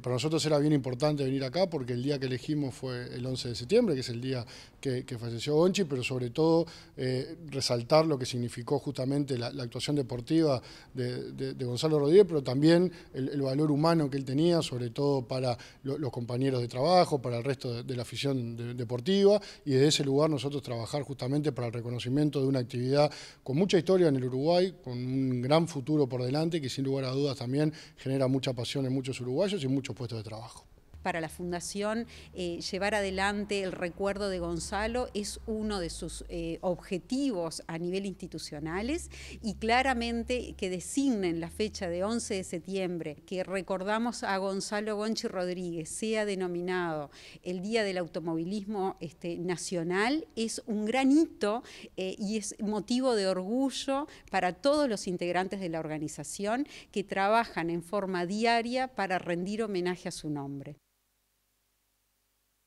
Para nosotros era bien importante venir acá porque el día que elegimos fue el 11 de septiembre, que es el día que, falleció Gonchi, pero sobre todo eh, resaltar lo que significó justamente la, actuación deportiva de, Gonzalo Rodríguez, pero también el, valor humano que él tenía, sobre todo para los compañeros de trabajo, para el resto de, la afición deportiva, y de ese lugar nosotros trabajar justamente para el reconocimiento de una actividad con mucha historia en el Uruguay, con un gran futuro por delante, que sin lugar a dudas también genera mucha pasión en muchos uruguayos y muchos puesto de trabajo para la Fundación eh, llevar adelante el recuerdo de Gonzalo es uno de sus eh, objetivos a nivel institucionales y claramente que designen la fecha de 11 de septiembre, que recordamos a Gonzalo Gonchi Rodríguez, sea denominado el Día del Automovilismo este, Nacional, es un gran hito eh, y es motivo de orgullo para todos los integrantes de la organización que trabajan en forma diaria para rendir homenaje a su nombre.